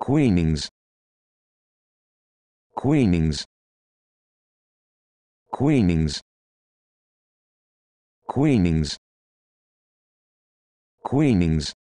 Queenings Queenings Queenings Queenings Queenings